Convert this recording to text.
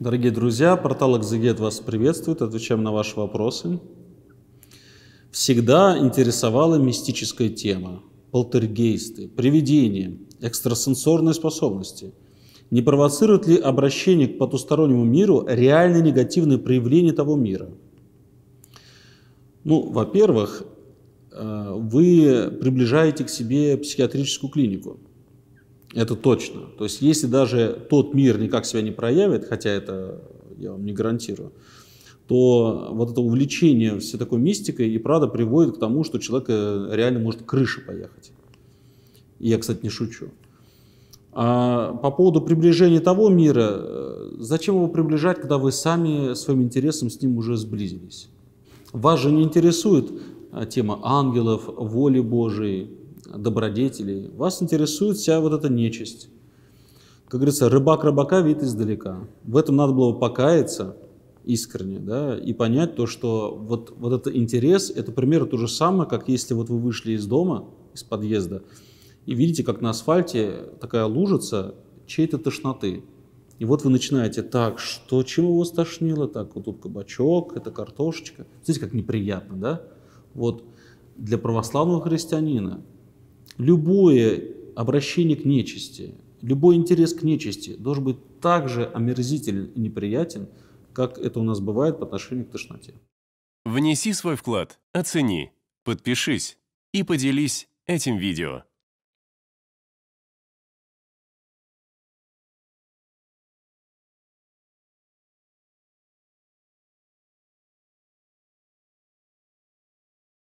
Дорогие друзья, портал «Экзегет» вас приветствует, отвечаем на ваши вопросы. Всегда интересовала мистическая тема, полтергейсты, привидения, экстрасенсорные способности. Не провоцирует ли обращение к потустороннему миру реальные негативные проявления того мира? Ну, во-первых, э, вы приближаете к себе психиатрическую клинику – это точно. То есть если даже тот мир никак себя не проявит, хотя это я вам не гарантирую, то вот это увлечение все такой мистикой и правда приводит к тому, что человек э, реально может крыше поехать. И я, кстати, не шучу. А по поводу приближения того мира, э, зачем его приближать, когда вы сами своим интересом с ним уже сблизились? Вас же не интересует э, тема ангелов, воли Божией, добродетелей. Вас интересует вся вот эта нечисть. Как говорится, рыбак рыбака вид издалека. В этом надо было покаяться искренне, да, и понять то, что вот, вот этот интерес, это примерно то же самое, как если вот вы вышли из дома, из подъезда, и видите, как на асфальте такая лужица чьей-то тошноты. И вот вы начинаете, так, что, чем его стошнило? Так, вот тут кабачок, это картошечка. Смотрите, как неприятно, да? Вот для православного христианина любое обращение к нечисти, любой интерес к нечисти должен быть так же омерзителен и неприятен, как это у нас бывает по отношению к тошноте. Внеси свой вклад, оцени, подпишись и поделись этим видео.